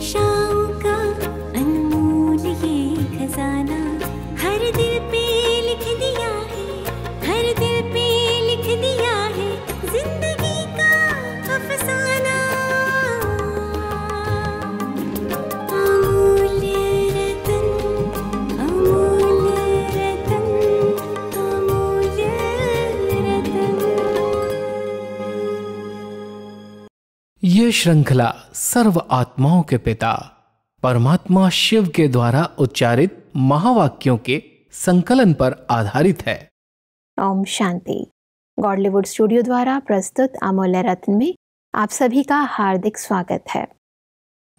像。श्रृंखला सर्व आत्माओं के पिता परमात्मा शिव के द्वारा उच्चारित महावाक्यों के संकलन पर आधारित है ओम शांति गॉडलीवुड स्टूडियो द्वारा प्रस्तुत अमूल्य रत्न में आप सभी का हार्दिक स्वागत है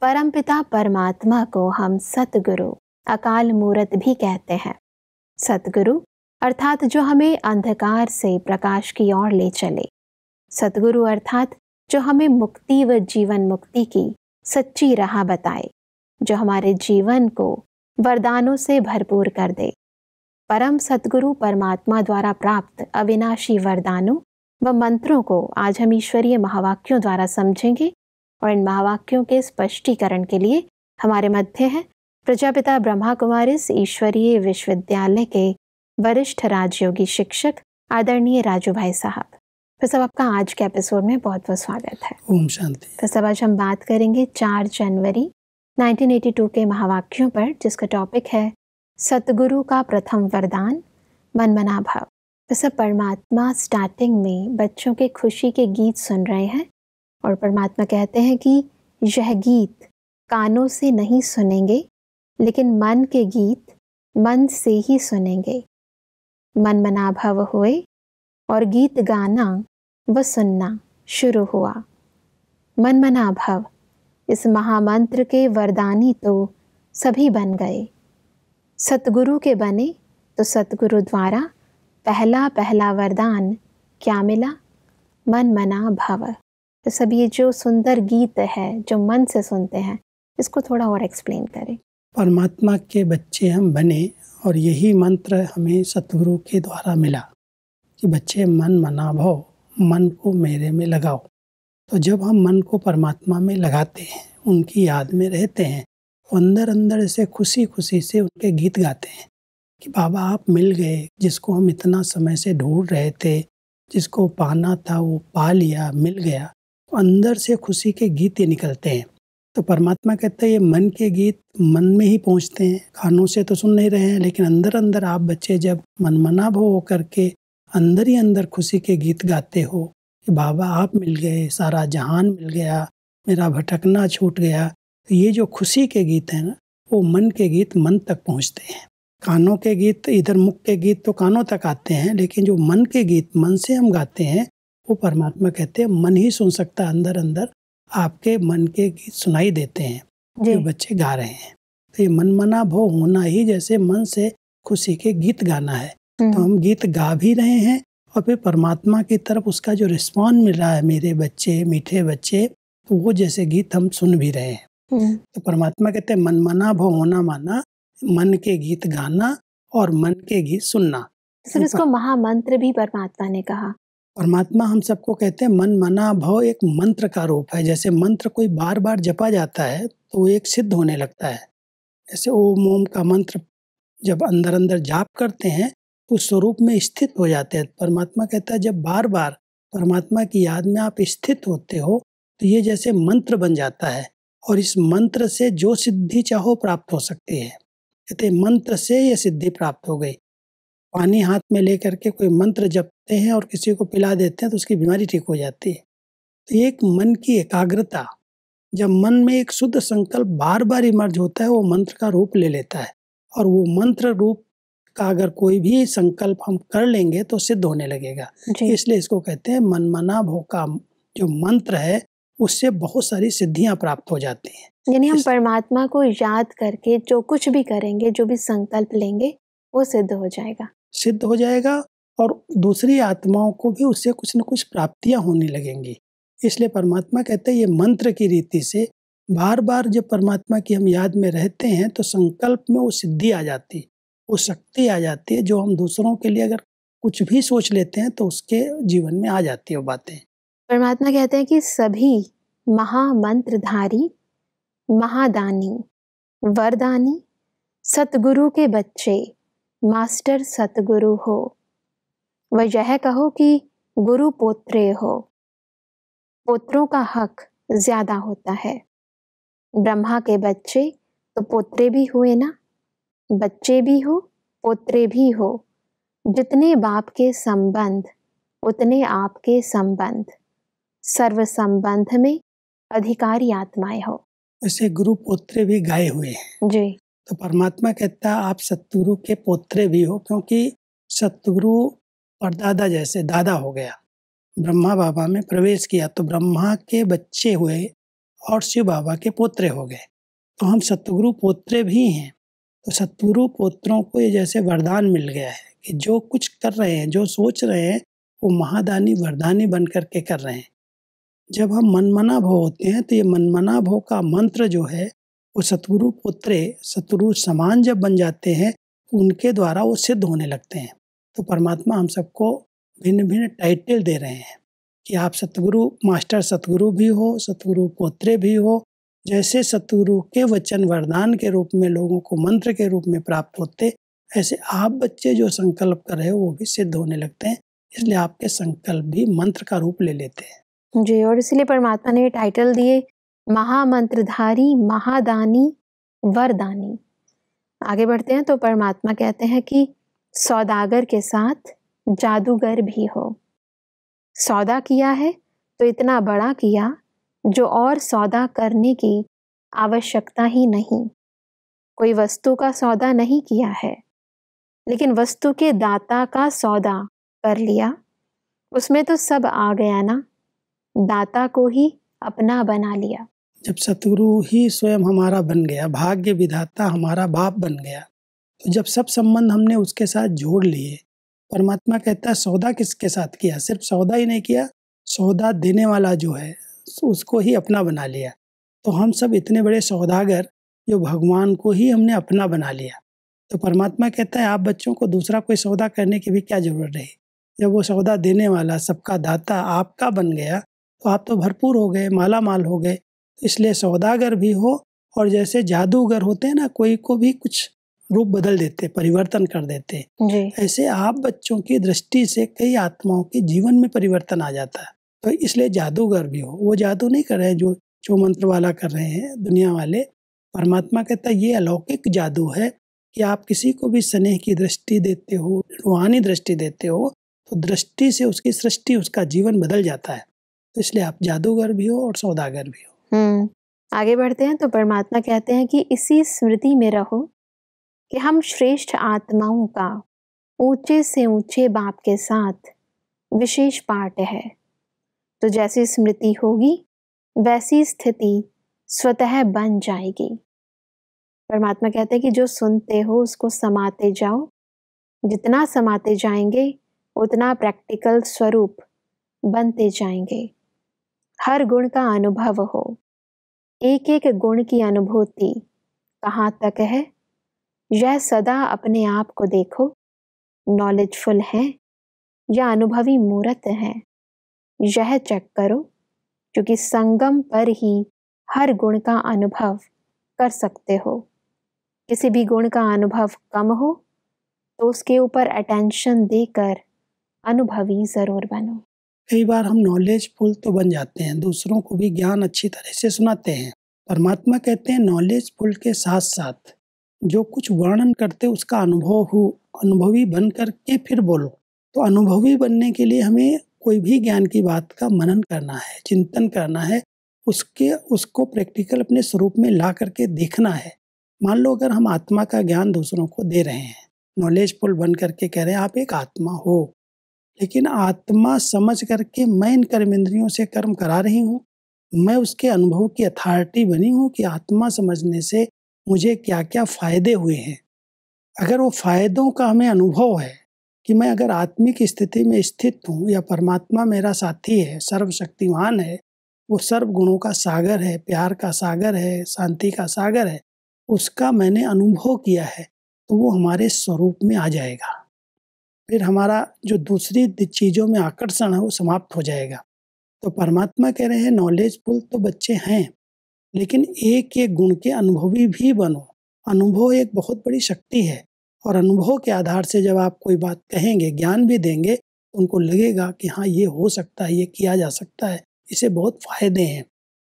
परमपिता परमात्मा को हम सतगुरु अकाल मूर्त भी कहते हैं सतगुरु अर्थात जो हमें अंधकार से प्रकाश की ओर ले चले सतगुरु अर्थात जो हमें मुक्ति व जीवन मुक्ति की सच्ची राह बताए जो हमारे जीवन को वरदानों से भरपूर कर दे परम सतगुरु परमात्मा द्वारा प्राप्त अविनाशी वरदानों व मंत्रों को आज हम ईश्वरीय महावाक्यों द्वारा समझेंगे और इन महावाक्यों के स्पष्टीकरण के लिए हमारे मध्य हैं प्रजापिता ब्रह्मा इस ईश्वरीय विश्वविद्यालय के वरिष्ठ राजयोगी शिक्षक आदरणीय राजू भाई साहब तो सब आपका आज के एपिसोड में बहुत बहुत स्वागत है ओम शांति तो सब आज हम बात करेंगे 4 जनवरी 1982 के महावाक्यों पर जिसका टॉपिक है सतगुरु का प्रथम वरदान मनमना भाव तो सब परमात्मा स्टार्टिंग में बच्चों के खुशी के गीत सुन रहे हैं और परमात्मा कहते हैं कि यह गीत कानों से नहीं सुनेंगे लेकिन मन के गीत मन से ही सुनेंगे मन मना भव हुए और गीत गाना व सुनना शुरू हुआ मनमना भव इस महामंत्र के वरदानी तो सभी बन गए सतगुरु के बने तो सतगुरु द्वारा पहला पहला वरदान क्या मिला मन मना भव तो सब ये जो सुंदर गीत है जो मन से सुनते हैं इसको थोड़ा और एक्सप्लेन करें परमात्मा के बच्चे हम बने और यही मंत्र हमें सतगुरु के द्वारा मिला कि बच्चे मन मना भव मन को मेरे में लगाओ तो जब हम मन को परमात्मा में लगाते हैं उनकी याद में रहते हैं तो अंदर अंदर से खुशी खुशी से उनके गीत गाते हैं कि बाबा आप मिल गए जिसको हम इतना समय से ढूंढ रहे थे जिसको पाना था वो पा लिया मिल गया तो अंदर से खुशी के गीत ही निकलते हैं तो परमात्मा कहते हैं ये मन के गीत मन में ही पहुंचते हैं कानों से तो सुन नहीं रहे हैं लेकिन अंदर अंदर आप बच्चे जब मनमना भो करके अंदर ही अंदर खुशी के गीत गाते हो कि बाबा आप मिल गए सारा जहान मिल गया मेरा भटकना छूट गया तो ये जो खुशी के गीत हैं ना वो मन के गीत मन तक पहुँचते हैं कानों के गीत इधर मुख के गीत तो कानों तक आते हैं लेकिन जो मन के गीत मन से हम गाते हैं वो परमात्मा कहते हैं मन ही सुन सकता अंदर अंदर आपके मन के गीत सुनाई देते हैं जो बच्चे गा रहे हैं तो ये मनमना भो होना ही जैसे मन से खुशी के गीत गाना है तो हम्म। हम गीत गा भी रहे हैं और फिर परमात्मा की तरफ उसका जो रिस्पॉन्स मिल रहा है मेरे बच्चे मीठे बच्चे तो वो जैसे गीत हम सुन भी रहे हैं हम्म। तो परमात्मा कहते हैं मन मना भो होना माना मन के गीत गाना और मन के गीत सुनना सर इसको तो महामंत्र भी परमात्मा ने कहा परमात्मा हम सबको कहते हैं मन मना भव एक मंत्र का रूप है जैसे मंत्र कोई बार बार जपा जाता है तो वो एक सिद्ध होने लगता है जैसे ओम ओम का मंत्र जब अंदर अंदर जाप करते हैं उस स्वरूप में स्थित हो जाते हैं परमात्मा कहता है जब बार बार परमात्मा की याद में आप स्थित होते हो तो ये जैसे मंत्र बन जाता है और इस मंत्र से जो सिद्धि चाहो प्राप्त हो सकती है कहते मंत्र से ये सिद्धि प्राप्त हो गई पानी हाथ में लेकर के कोई मंत्र जपते हैं और किसी को पिला देते हैं तो उसकी बीमारी ठीक हो जाती है तो एक मन की एकाग्रता जब मन में एक शुद्ध संकल्प बार बार इमर्ज होता है वो मंत्र का रूप ले लेता है और वो मंत्र रूप का अगर कोई भी संकल्प हम कर लेंगे तो सिद्ध होने लगेगा इसलिए इसको कहते हैं मनमना भोका जो मंत्र है उससे बहुत सारी सिद्धियां प्राप्त हो जाती हैं यानी हम परमात्मा को याद करके जो कुछ भी करेंगे जो भी संकल्प लेंगे वो सिद्ध हो जाएगा सिद्ध हो जाएगा और दूसरी आत्माओं को भी उससे कुछ न कुछ प्राप्तियां होने लगेंगी इसलिए परमात्मा कहते हैं ये मंत्र की रीति से बार बार जब परमात्मा की हम याद में रहते हैं तो संकल्प में वो सिद्धि आ जाती वो शक्ति आ जाती है जो हम दूसरों के लिए अगर कुछ भी सोच लेते हैं तो उसके जीवन में आ जाती है वो बातें परमात्मा कहते हैं कि सभी महामंत्रधारी महादानी वरदानी सतगुरु के बच्चे मास्टर सतगुरु हो वह यह कहो कि गुरु पोत्रे हो पोत्रों का हक ज्यादा होता है ब्रह्मा के बच्चे तो पोत्रे भी हुए ना बच्चे भी हो पोत्रे भी हो जितने बाप के संबंध उतने आपके संबंध सर्व संबंध में अधिकारी आत्माएं हो ऐसे गुरु पोत्रे भी गाये हुए हैं जी तो परमात्मा कहता है आप सतगुरु के पोत्रे भी हो क्योंकि सतगुरु परदादा जैसे दादा हो गया ब्रह्मा बाबा में प्रवेश किया तो ब्रह्मा के बच्चे हुए और शिव बाबा के पोत्रे हो गए तो हम सतगुरु पोत्रे भी हैं तो सतगुरु पुत्रों को ये जैसे वरदान मिल गया है कि जो कुछ कर रहे हैं जो सोच रहे हैं वो महादानी वरदानी बन करके कर रहे हैं जब हम मनमना भव होते हैं तो ये मनमना भव का मंत्र जो है वो सतगुरु पुत्रे सतगुरु समान जब बन जाते हैं तो उनके द्वारा वो सिद्ध होने लगते हैं तो परमात्मा हम सबको भिन्न भिन्न टाइटल दे रहे हैं कि आप सतगुरु मास्टर सतगुरु भी हो सतगुरु पोत्रे भी हो जैसे शत्रु के वचन वरदान के रूप में लोगों को मंत्र के रूप में प्राप्त होते ऐसे आप बच्चे जो संकल्प कर रहे हो वो भी सिद्ध होने लगते हैं इसलिए आपके संकल्प भी मंत्र का रूप ले लेते हैं जी और इसलिए परमात्मा ने टाइटल दिए महामंत्रधारी महादानी वरदानी आगे बढ़ते हैं तो परमात्मा कहते हैं कि सौदागर के साथ जादूगर भी हो सौदा किया है तो इतना बड़ा किया जो और सौदा करने की आवश्यकता ही नहीं कोई वस्तु का सौदा नहीं किया है लेकिन वस्तु के दाता का सौदा कर लिया उसमें तो सब आ गया ना दाता को ही अपना बना लिया जब सतगुरु ही स्वयं हमारा बन गया भाग्य विधाता हमारा बाप बन गया तो जब सब संबंध हमने उसके साथ जोड़ लिए परमात्मा कहता है सौदा किसके साथ किया सिर्फ सौदा ही नहीं किया सौदा देने वाला जो है उसको ही अपना बना लिया तो हम सब इतने बड़े सौदागर जो भगवान को ही हमने अपना बना लिया तो परमात्मा कहता है आप बच्चों को दूसरा कोई सौदा करने की भी क्या ज़रूरत रही जब वो सौदा देने वाला सबका दाता आपका बन गया तो आप तो भरपूर हो गए माला माल हो गए इसलिए सौदागर भी हो और जैसे जादूगर होते हैं ना कोई को भी कुछ रूप बदल देते परिवर्तन कर देते ऐसे आप बच्चों की दृष्टि से कई आत्माओं के जीवन में परिवर्तन आ जाता है तो इसलिए जादूगर भी हो वो जादू नहीं कर रहे हैं जो जो मंत्र वाला कर रहे हैं दुनिया वाले परमात्मा कहता है ये अलौकिक जादू है कि आप किसी को भी स्नेह की दृष्टि देते हो रूहानी दृष्टि देते हो तो दृष्टि से उसकी सृष्टि उसका जीवन बदल जाता है तो इसलिए आप जादूगर भी हो और सौदागर भी हो हम्म, आगे बढ़ते हैं तो परमात्मा कहते हैं कि इसी स्मृति में रहो कि हम श्रेष्ठ आत्माओं का ऊंचे से ऊंचे बाप के साथ विशेष पाठ है तो जैसी स्मृति होगी वैसी स्थिति स्वतः बन जाएगी परमात्मा कहते हैं कि जो सुनते हो उसको समाते जाओ जितना समाते जाएंगे उतना प्रैक्टिकल स्वरूप बनते जाएंगे हर गुण का अनुभव हो एक एक गुण की अनुभूति कहाँ तक है यह सदा अपने आप को देखो नॉलेजफुल है या अनुभवी मूर्त है यह चेक करो क्योंकि संगम पर ही हर गुण का अनुभव कर सकते हो किसी भी गुण का अनुभव कम हो तो उसके ऊपर अटेंशन देकर अनुभवी ज़रूर बनो कई बार हम नॉलेजफुल तो बन जाते हैं दूसरों को भी ज्ञान अच्छी तरह से सुनाते हैं परमात्मा कहते हैं नॉलेजफुल के साथ साथ जो कुछ वर्णन करते उसका अनुभव हो अनुभवी बन करके फिर बोलो तो अनुभवी बनने के लिए हमें कोई भी ज्ञान की बात का मनन करना है चिंतन करना है उसके उसको प्रैक्टिकल अपने स्वरूप में ला करके देखना है मान लो अगर हम आत्मा का ज्ञान दूसरों को दे रहे हैं नॉलेजफुल बन करके कह रहे हैं आप एक आत्मा हो लेकिन आत्मा समझ करके मैं इन कर्म इंद्रियों से कर्म करा रही हूँ मैं उसके अनुभव की अथॉरिटी बनी हूँ कि आत्मा समझने से मुझे क्या क्या फ़ायदे हुए हैं अगर वो फ़ायदों का हमें अनुभव है कि मैं अगर आत्मिक स्थिति में स्थित हूँ या परमात्मा मेरा साथी है सर्वशक्तिमान है वो सर्व गुणों का सागर है प्यार का सागर है शांति का सागर है उसका मैंने अनुभव किया है तो वो हमारे स्वरूप में आ जाएगा फिर हमारा जो दूसरी चीज़ों में आकर्षण है वो समाप्त हो जाएगा तो परमात्मा कह रहे हैं नॉलेजफुल तो बच्चे हैं लेकिन एक एक गुण के अनुभवी भी बनो अनुभव एक बहुत बड़ी शक्ति है और अनुभव के आधार से जब आप कोई बात कहेंगे ज्ञान भी देंगे उनको लगेगा कि हाँ ये हो सकता है ये किया जा सकता है इसे बहुत फ़ायदे हैं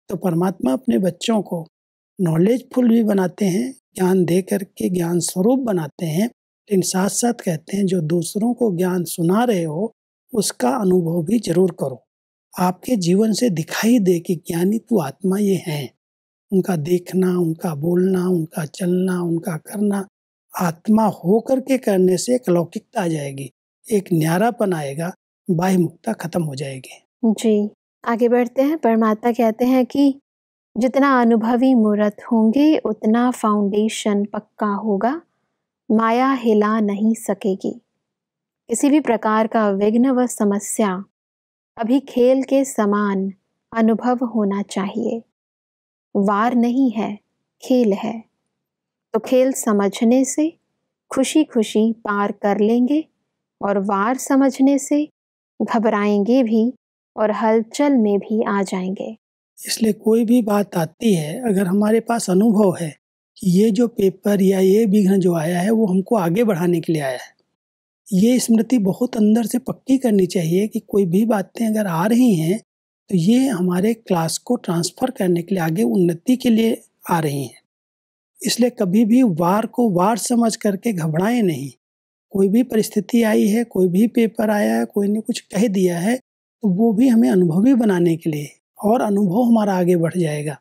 तो परमात्मा अपने बच्चों को नॉलेजफुल भी बनाते हैं ज्ञान दे करके ज्ञान स्वरूप बनाते हैं लेकिन साथ साथ कहते हैं जो दूसरों को ज्ञान सुना रहे हो उसका अनुभव भी जरूर करो आपके जीवन से दिखाई दे कि ज्ञानी तो आत्मा ये हैं उनका देखना उनका बोलना उनका चलना उनका करना आत्मा होकर के करने से एक लौकिकता आ जाएगी एक न्यारापन आएगा बाह्य मुक्ता खत्म हो जाएगी जी आगे बढ़ते हैं परमात्मा कहते हैं कि जितना अनुभवी मूर्त होंगे उतना फाउंडेशन पक्का होगा माया हिला नहीं सकेगी किसी भी प्रकार का विघ्न व समस्या अभी खेल के समान अनुभव होना चाहिए वार नहीं है खेल है तो खेल समझने से खुशी खुशी पार कर लेंगे और वार समझने से घबराएंगे भी और हलचल में भी आ जाएंगे इसलिए कोई भी बात आती है अगर हमारे पास अनुभव है कि ये जो पेपर या ये विघ्न जो आया है वो हमको आगे बढ़ाने के लिए आया है ये स्मृति बहुत अंदर से पक्की करनी चाहिए कि कोई भी बातें अगर आ रही हैं तो ये हमारे क्लास को ट्रांसफ़र करने के लिए आगे उन्नति के लिए आ रही हैं इसलिए कभी भी वार को वार समझ करके घबराएं नहीं कोई भी परिस्थिति आई है कोई भी पेपर आया है कोई ने कुछ कह दिया है तो वो भी हमें अनुभवी बनाने के लिए और अनुभव हमारा आगे बढ़ जाएगा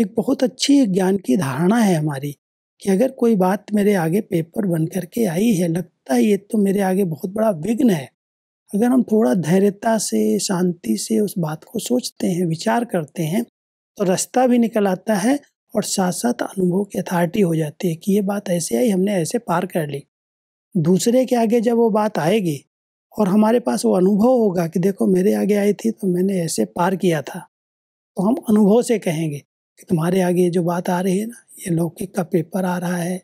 एक बहुत अच्छी ज्ञान की धारणा है हमारी कि अगर कोई बात मेरे आगे पेपर बन करके आई है लगता है ये तो मेरे आगे बहुत बड़ा विघ्न है अगर हम थोड़ा धैर्यता से शांति से उस बात को सोचते हैं विचार करते हैं तो रास्ता भी निकल आता है और साथ साथ अनुभव की अथॉरिटी हो जाती है कि ये बात ऐसे आई हमने ऐसे पार कर ली दूसरे के आगे जब वो बात आएगी और हमारे पास वो अनुभव होगा कि देखो मेरे आगे आई थी तो मैंने ऐसे पार किया था तो हम अनुभव से कहेंगे कि तुम्हारे आगे जो बात आ रही है ना ये लौकिक का पेपर आ रहा है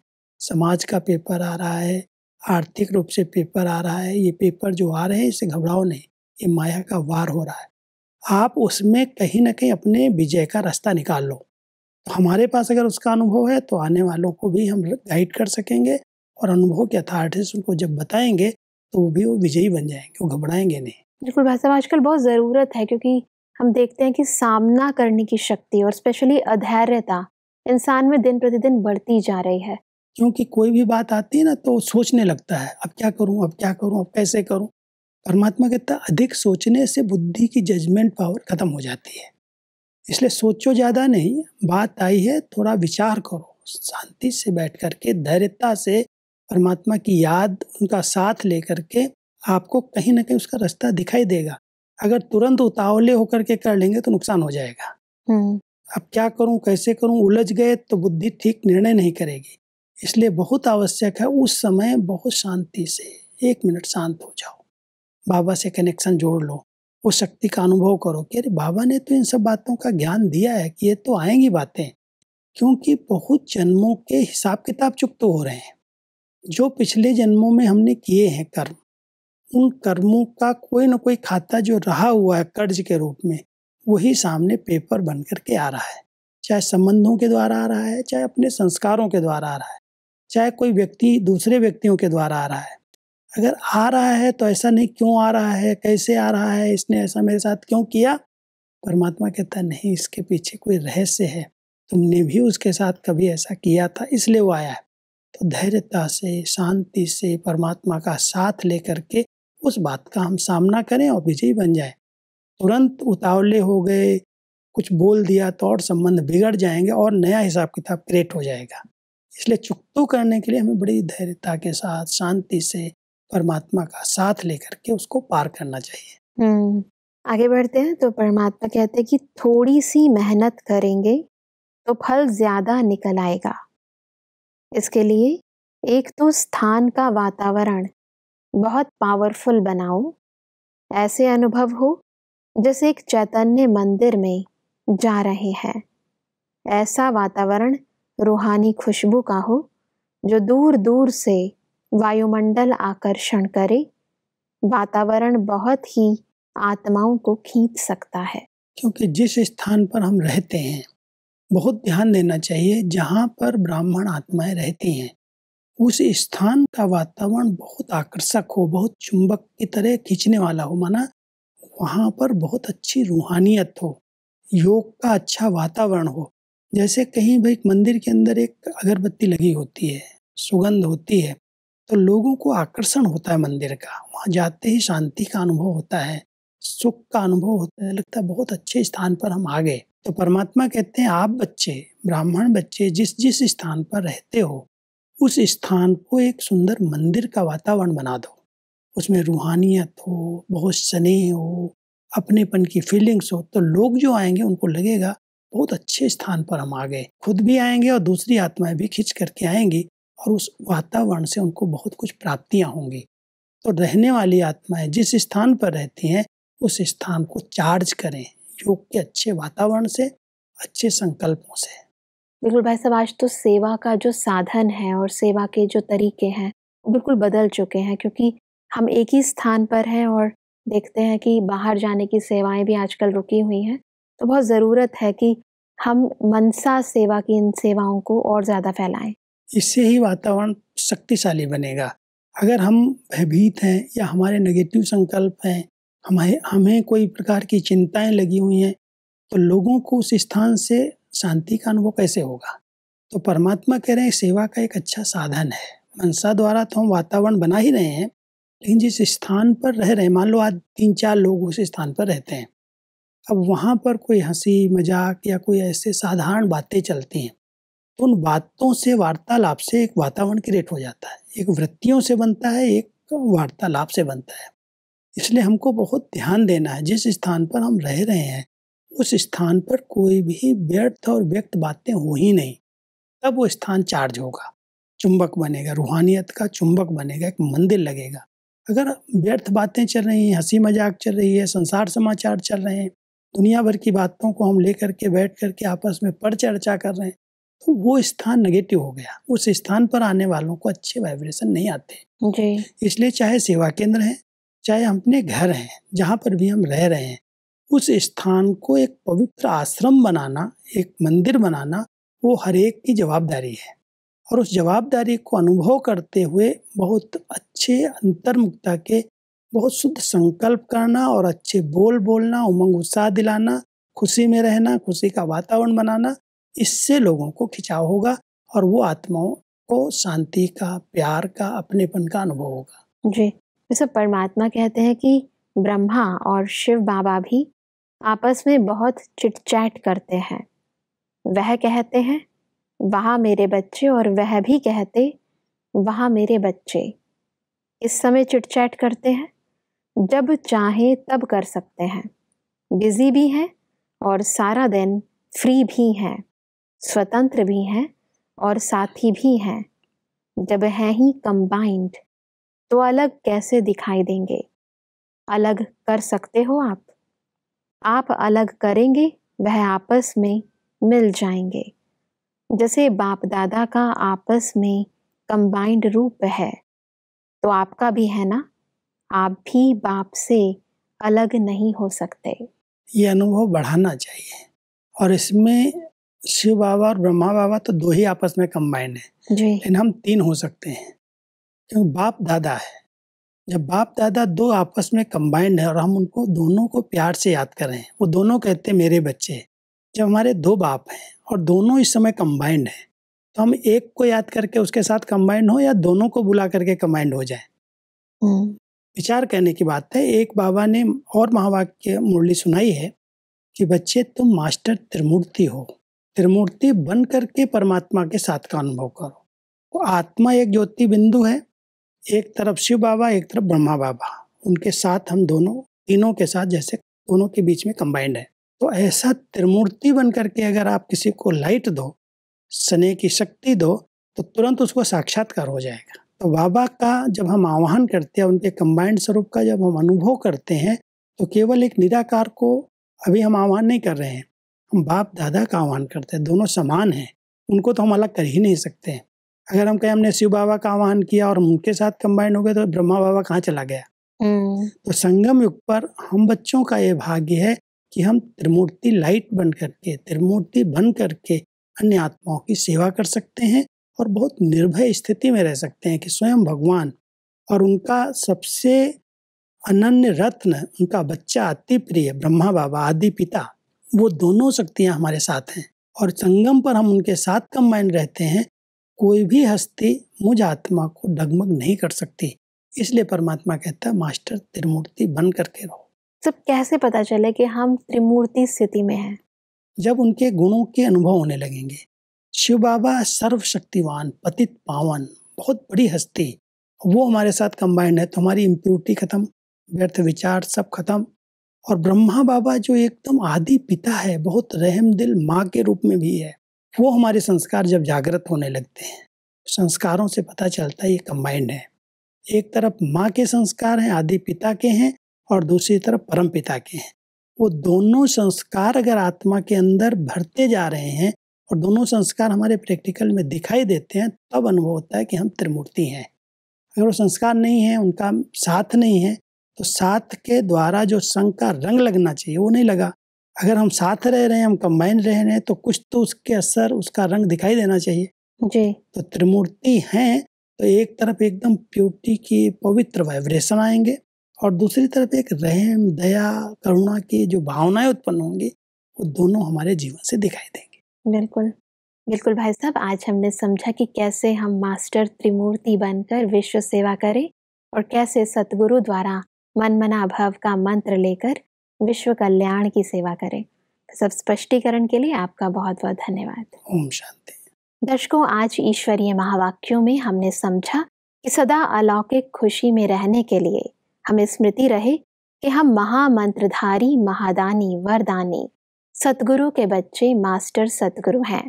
समाज का पेपर आ रहा है आर्थिक रूप से पेपर आ रहा है ये पेपर जो आ रहे हैं इसे घबराओ नहीं ये माया का वार हो रहा है आप उसमें कहीं ना कहीं अपने विजय का रास्ता निकाल लो तो हमारे पास अगर उसका अनुभव है तो आने वालों को भी हम गाइड कर सकेंगे और अनुभव के अथॉरिटीज उनको जब बताएंगे तो वो भी वो विजयी बन जाएंगे वो घबराएंगे नहीं बिल्कुल भाई साहब आजकल बहुत ज़रूरत है क्योंकि हम देखते हैं कि सामना करने की शक्ति और स्पेशली अधैर्यता इंसान में दिन प्रतिदिन बढ़ती जा रही है क्योंकि कोई भी बात आती है ना तो सोचने लगता है अब क्या करूं अब क्या करूं अब कैसे करूं परमात्मा कहता अधिक सोचने से बुद्धि की जजमेंट पावर खत्म हो जाती है इसलिए सोचो ज़्यादा नहीं बात आई है थोड़ा विचार करो शांति से बैठ कर के धैर्यता से परमात्मा की याद उनका साथ लेकर के आपको कहीं ना कहीं उसका रास्ता दिखाई देगा अगर तुरंत उतावले होकर के कर लेंगे तो नुकसान हो जाएगा हम्म। अब क्या करूं कैसे करूं उलझ गए तो बुद्धि ठीक निर्णय नहीं करेगी इसलिए बहुत आवश्यक है उस समय बहुत शांति से एक मिनट शांत हो जाओ बाबा से कनेक्शन जोड़ लो वो शक्ति का अनुभव करो कि अरे बाबा ने तो इन सब बातों का ज्ञान दिया है कि ये तो आएंगी बातें क्योंकि बहुत जन्मों के हिसाब किताब तो हो रहे हैं जो पिछले जन्मों में हमने किए हैं कर्म उन कर्मों का कोई ना कोई खाता जो रहा हुआ है कर्ज के रूप में वही सामने पेपर बन कर के आ रहा है चाहे संबंधों के द्वारा आ रहा है चाहे अपने संस्कारों के द्वारा आ रहा है चाहे कोई व्यक्ति दूसरे व्यक्तियों के द्वारा आ रहा है अगर आ रहा है तो ऐसा नहीं क्यों आ रहा है कैसे आ रहा है इसने ऐसा मेरे साथ क्यों किया परमात्मा कहता नहीं इसके पीछे कोई रहस्य है तुमने भी उसके साथ कभी ऐसा किया था इसलिए वो आया है तो धैर्यता से शांति से परमात्मा का साथ लेकर के उस बात का हम सामना करें और विजयी बन जाए तुरंत उतावले हो गए कुछ बोल दिया तो और संबंध बिगड़ जाएंगे और नया हिसाब किताब क्रिएट हो जाएगा इसलिए चुकतू करने के लिए हमें बड़ी धैर्यता के साथ शांति से परमात्मा का साथ लेकर के उसको पार करना चाहिए हम्म, आगे बढ़ते हैं तो परमात्मा कहते हैं कि थोड़ी सी मेहनत करेंगे तो फल ज्यादा निकल आएगा इसके लिए एक तो स्थान का वातावरण बहुत पावरफुल बनाओ ऐसे अनुभव हो जैसे एक चैतन्य मंदिर में जा रहे हैं ऐसा वातावरण रूहानी खुशबू का हो जो दूर दूर से वायुमंडल आकर्षण करे वातावरण बहुत ही आत्माओं को खींच सकता है क्योंकि जिस स्थान पर हम रहते हैं बहुत ध्यान देना चाहिए जहाँ पर ब्राह्मण आत्माएं रहती हैं उस स्थान का वातावरण बहुत आकर्षक हो बहुत चुंबक की तरह खींचने वाला हो माना वहाँ पर बहुत अच्छी रूहानियत हो योग का अच्छा वातावरण हो जैसे कहीं भाई मंदिर के अंदर एक अगरबत्ती लगी होती है सुगंध होती है तो लोगों को आकर्षण होता है मंदिर का वहाँ जाते ही शांति का अनुभव होता है सुख का अनुभव होता है लगता है बहुत अच्छे स्थान पर हम आ गए तो परमात्मा कहते हैं आप बच्चे ब्राह्मण बच्चे जिस जिस स्थान पर रहते हो उस स्थान को एक सुंदर मंदिर का वातावरण बना दो उसमें रूहानियत हो बहुत स्नेह हो अपनेपन की फीलिंग्स हो तो लोग जो आएंगे उनको लगेगा बहुत अच्छे स्थान पर हम आ गए खुद भी आएंगे और दूसरी आत्माएं भी खींच करके आएंगी और उस वातावरण से उनको बहुत कुछ प्राप्तियाँ होंगी तो रहने वाली आत्माएं जिस स्थान पर रहती हैं उस स्थान को चार्ज करें योग के अच्छे वातावरण से अच्छे संकल्पों से बिल्कुल भाई साहब आज तो सेवा का जो साधन है और सेवा के जो तरीके हैं बिल्कुल बदल चुके हैं क्योंकि हम एक ही स्थान पर हैं और देखते हैं कि बाहर जाने की सेवाएं भी आजकल रुकी हुई हैं तो बहुत ज़रूरत है कि हम मनसा सेवा की इन सेवाओं को और ज़्यादा फैलाएं इससे ही वातावरण शक्तिशाली बनेगा अगर हम भयभीत हैं या हमारे नेगेटिव संकल्प हैं हमारे हमें कोई प्रकार की चिंताएं लगी हुई हैं तो लोगों को उस स्थान से शांति का अनुभव कैसे होगा तो परमात्मा कह रहे हैं सेवा का एक अच्छा साधन है मनसा द्वारा तो हम वातावरण बना ही रहे हैं लेकिन जिस स्थान पर रह रहे मान लो आज तीन चार लोग उस स्थान पर रहते हैं अब वहाँ पर कोई हंसी मजाक या कोई ऐसे साधारण बातें चलती हैं तो उन बातों से वार्तालाप से एक वातावरण क्रिएट हो जाता है एक वृत्तियों से बनता है एक वार्तालाप से बनता है इसलिए हमको बहुत ध्यान देना है जिस स्थान पर हम रह रहे हैं उस स्थान पर कोई भी व्यर्थ और व्यक्त बातें हो ही नहीं तब वो स्थान चार्ज होगा चुंबक बनेगा रूहानियत का चुंबक बनेगा एक मंदिर लगेगा अगर व्यर्थ बातें चल रही हैं हंसी मजाक चल रही है संसार समाचार चल रहे हैं दुनिया भर की बातों को हम ले करके बैठ करके आपस में पढ़ चर्चा कर रहे हैं तो वो स्थान नेगेटिव हो गया उस स्थान पर आने वालों को अच्छे वाइब्रेशन नहीं आते इसलिए चाहे सेवा केंद्र है चाहे अपने घर हैं जहाँ पर भी हम रह रहे हैं उस स्थान को एक पवित्र आश्रम बनाना एक मंदिर बनाना वो हर एक की जवाबदारी है और उस जवाबदारी को अनुभव करते हुए बहुत अच्छे अंतर्मुक्ता के बहुत शुद्ध संकल्प करना और अच्छे बोल बोलना उमंग उत्साह दिलाना खुशी में रहना खुशी का वातावरण बनाना इससे लोगों को खिंचाव होगा और वो आत्माओं को शांति का प्यार का अपनेपन का अनुभव होगा जी जैसे परमात्मा कहते हैं कि ब्रह्मा और शिव बाबा भी आपस में बहुत चिटचैट करते हैं वह कहते हैं वहाँ मेरे बच्चे और वह भी कहते वहाँ मेरे बच्चे इस समय चिटचैट करते हैं जब चाहे तब कर सकते हैं बिजी भी हैं और सारा दिन फ्री भी हैं स्वतंत्र भी हैं और साथी भी हैं जब है ही कंबाइंड तो अलग कैसे दिखाई देंगे अलग कर सकते हो आप आप अलग करेंगे वह आपस में मिल जाएंगे जैसे बाप दादा का आपस में कंबाइंड रूप है तो आपका भी है ना आप भी बाप से अलग नहीं हो सकते ये अनुभव बढ़ाना चाहिए और इसमें शिव बाबा और ब्रह्मा बाबा तो दो ही आपस में कंबाइन है लेकिन हम तीन हो सकते हैं क्योंकि बाप दादा है जब बाप दादा दो आपस में कंबाइंड है और हम उनको दोनों को प्यार से याद करें वो दोनों कहते हैं मेरे बच्चे जब हमारे दो बाप हैं और दोनों इस समय कंबाइंड हैं तो हम एक को याद करके उसके साथ कंबाइंड हो या दोनों को बुला करके कंबाइंड हो जाए हम्म। विचार करने की बात है एक बाबा ने और महावाक्य मुरली सुनाई है कि बच्चे तुम मास्टर त्रिमूर्ति हो त्रिमूर्ति बन करके परमात्मा के साथ का अनुभव करो तो आत्मा एक ज्योति बिंदु है एक तरफ शिव बाबा एक तरफ ब्रह्मा बाबा उनके साथ हम दोनों तीनों के साथ जैसे दोनों के बीच में कंबाइंड है तो ऐसा त्रिमूर्ति बन करके अगर आप किसी को लाइट दो स्नेह की शक्ति दो तो तुरंत उसको साक्षात्कार हो जाएगा तो बाबा का जब हम आह्वान करते हैं उनके कंबाइंड स्वरूप का जब हम अनुभव करते हैं तो केवल एक निराकार को अभी हम आह्वान नहीं कर रहे हैं हम बाप दादा का आह्वान करते हैं दोनों समान हैं उनको तो हम अलग कर ही नहीं सकते हैं अगर हम कहें हमने शिव बाबा का आह्वान किया और उनके साथ कंबाइन हो गए तो ब्रह्मा बाबा कहाँ चला गया हम्म। तो संगम युग पर हम बच्चों का ये भाग्य है कि हम त्रिमूर्ति लाइट बन करके त्रिमूर्ति बन करके अन्य आत्माओं की सेवा कर सकते हैं और बहुत निर्भय स्थिति में रह सकते हैं कि स्वयं भगवान और उनका सबसे अनन्य रत्न उनका बच्चा अति प्रिय ब्रह्मा बाबा आदि पिता वो दोनों शक्तियाँ हमारे साथ हैं और संगम पर हम उनके साथ कम्बाइंड रहते हैं कोई भी हस्ती मुझ आत्मा को डगमग नहीं कर सकती इसलिए परमात्मा कहता है मास्टर त्रिमूर्ति बन करके रहो सब कैसे पता चले कि हम त्रिमूर्ति स्थिति में हैं जब उनके गुणों के अनुभव होने लगेंगे शिव बाबा सर्वशक्तिवान पतित पावन बहुत बड़ी हस्ती वो हमारे साथ कंबाइंड है तो हमारी इम्प्यूरिटी खत्म व्यर्थ विचार सब खत्म और ब्रह्मा बाबा जो एकदम आदि पिता है बहुत रहम दिल माँ के रूप में भी है वो हमारे संस्कार जब जागृत होने लगते हैं संस्कारों से पता चलता है ये कंबाइंड है एक तरफ माँ के संस्कार हैं आदि पिता के हैं और दूसरी तरफ परम पिता के हैं वो दोनों संस्कार अगर आत्मा के अंदर भरते जा रहे हैं और दोनों संस्कार हमारे प्रैक्टिकल में दिखाई देते हैं तब अनुभव होता है कि हम त्रिमूर्ति हैं अगर वो संस्कार नहीं है उनका साथ नहीं है तो साथ के द्वारा जो संघ का रंग लगना चाहिए वो नहीं लगा अगर हम साथ रह रहे हैं हम कंबाइन रह रहे हैं तो कुछ तो उसके असर उसका रंग दिखाई देना चाहिए जी तो त्रिमूर्ति हैं तो एक तरफ एकदम प्यूटी की पवित्र वाइब्रेशन आएंगे और दूसरी तरफ एक रहम दया करुणा की जो भावनाएं उत्पन्न होंगी वो दोनों हमारे जीवन से दिखाई देंगे बिल्कुल बिल्कुल भाई साहब आज हमने समझा कि कैसे हम मास्टर त्रिमूर्ति बनकर विश्व सेवा करें और कैसे सतगुरु द्वारा मन मना भव का मंत्र लेकर विश्व कल्याण की सेवा करें सब स्पष्टीकरण के लिए आपका बहुत बहुत धन्यवाद ओम शांति दर्शकों आज ईश्वरीय महावाक्यों में हमने समझा कि सदा अलौकिक खुशी में रहने के लिए हमें स्मृति रहे कि हम महामंत्रधारी महादानी वरदानी सतगुरु के बच्चे मास्टर सतगुरु हैं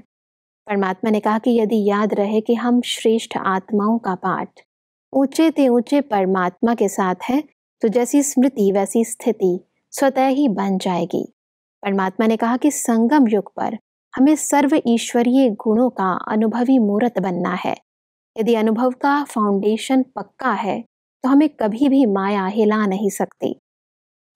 परमात्मा ने कहा कि यदि याद रहे कि हम श्रेष्ठ आत्माओं का पाठ ऊंचे ते ऊंचे परमात्मा के साथ है तो जैसी स्मृति वैसी स्थिति स्वतः ही बन जाएगी परमात्मा ने कहा कि संगम युग पर हमें सर्व ईश्वरीय गुणों का अनुभवी मूर्त बनना है यदि अनुभव का फाउंडेशन पक्का है तो हमें कभी भी माया हिला नहीं सकती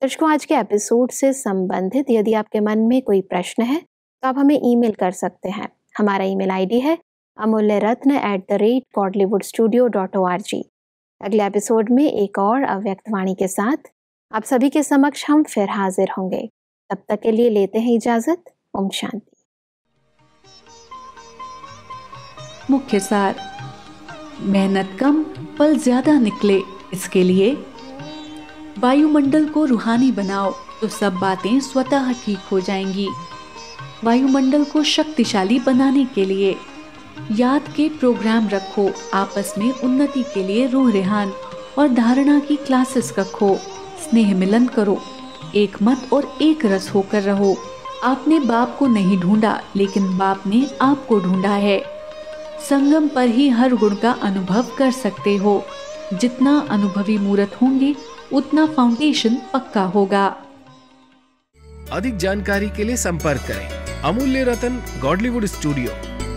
दर्शकों आज के एपिसोड से संबंधित यदि आपके मन में कोई प्रश्न है तो आप हमें ईमेल कर सकते हैं हमारा ईमेल आईडी है Amulya Ratna at the rate कॉडलीवुड studio dot O R G अगले एपिसोड में एक और अव्यक्त वाणी के साथ आप सभी के समक्ष हम फिर हाजिर होंगे तब तक के लिए लेते हैं इजाजत ओम शांति मुख्य सार मेहनत कम पल ज्यादा निकले इसके लिए वायुमंडल को रूहानी बनाओ तो सब बातें स्वतः ठीक हो जाएंगी वायुमंडल को शक्तिशाली बनाने के लिए याद के प्रोग्राम रखो आपस में उन्नति के लिए रूह रिहान और धारणा की क्लासेस रखो स्नेह मिलन करो एक मत और एक रस होकर रहो आपने बाप को नहीं ढूंढा लेकिन बाप ने आपको ढूंढा है संगम पर ही हर गुण का अनुभव कर सकते हो जितना अनुभवी मूर्त होंगे उतना फाउंडेशन पक्का होगा अधिक जानकारी के लिए संपर्क करें अमूल्य रतन गॉडलीवुड स्टूडियो